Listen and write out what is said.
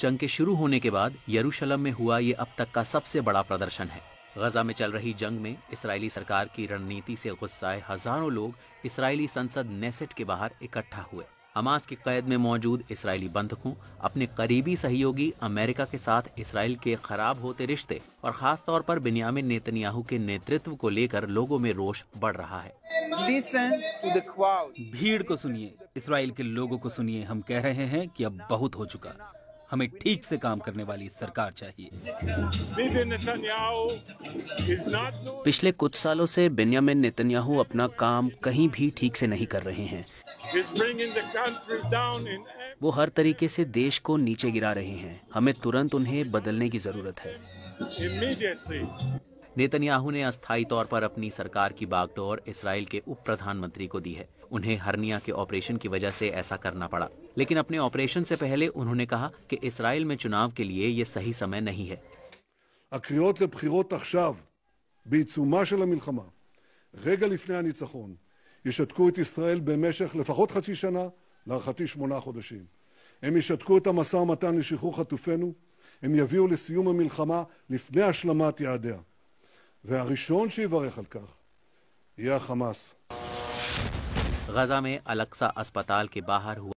जंग के शुरू होने के बाद यरूशलम में हुआ ये अब तक का सबसे बड़ा प्रदर्शन है गजा में चल रही जंग में इसराइली सरकार की रणनीति से गुस्साए हजारों लोग इसराइली संसद नेसेट के बाहर इकट्ठा हुए हमास की कैद में मौजूद इसराइली बंधकों अपने करीबी सहयोगी अमेरिका के साथ इसराइल के खराब होते रिश्ते और खास तौर पर बिन्यामिन नेतन्याहू के नेतृत्व को लेकर लोगों में रोष बढ़ रहा है भीड़ को सुनिए इसराइल के लोगों को सुनिए हम कह रहे हैं कि अब बहुत हो चुका हमें ठीक से काम करने वाली सरकार चाहिए पिछले कुछ सालों से बेनियामिन नेतन्याहू अपना काम कहीं भी ठीक से नहीं कर रहे हैं वो हर तरीके से देश को नीचे गिरा रहे हैं हमें तुरंत उन्हें बदलने की जरूरत है नेतन्याहू ने अस्थायी तौर पर अपनी सरकार की बागडोर इसराइल के उप प्रधानमंत्री को दी है उन्हें हरनिया के ऑपरेशन की वजह से ऐसा करना पड़ा लेकिन अपने ऑपरेशन से पहले उन्होंने कहा कि इसराइल में चुनाव के लिए ये सही समय नहीं है והראשון שיברך על כך यह हमास गजा में अलक्सा अस्पताल के बाहर हुआ